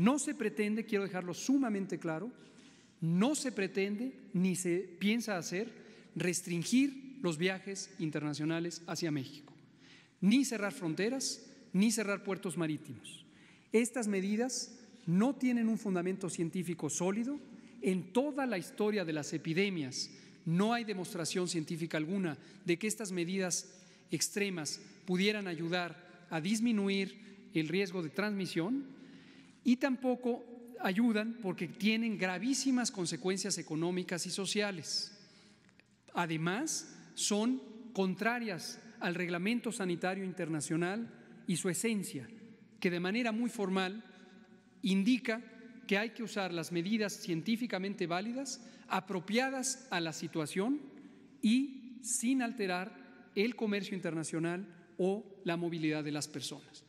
No se pretende, quiero dejarlo sumamente claro, no se pretende ni se piensa hacer restringir los viajes internacionales hacia México, ni cerrar fronteras, ni cerrar puertos marítimos. Estas medidas no tienen un fundamento científico sólido. En toda la historia de las epidemias no hay demostración científica alguna de que estas medidas extremas pudieran ayudar a disminuir el riesgo de transmisión y tampoco ayudan porque tienen gravísimas consecuencias económicas y sociales. Además, son contrarias al reglamento sanitario internacional y su esencia, que de manera muy formal indica que hay que usar las medidas científicamente válidas, apropiadas a la situación y sin alterar el comercio internacional o la movilidad de las personas.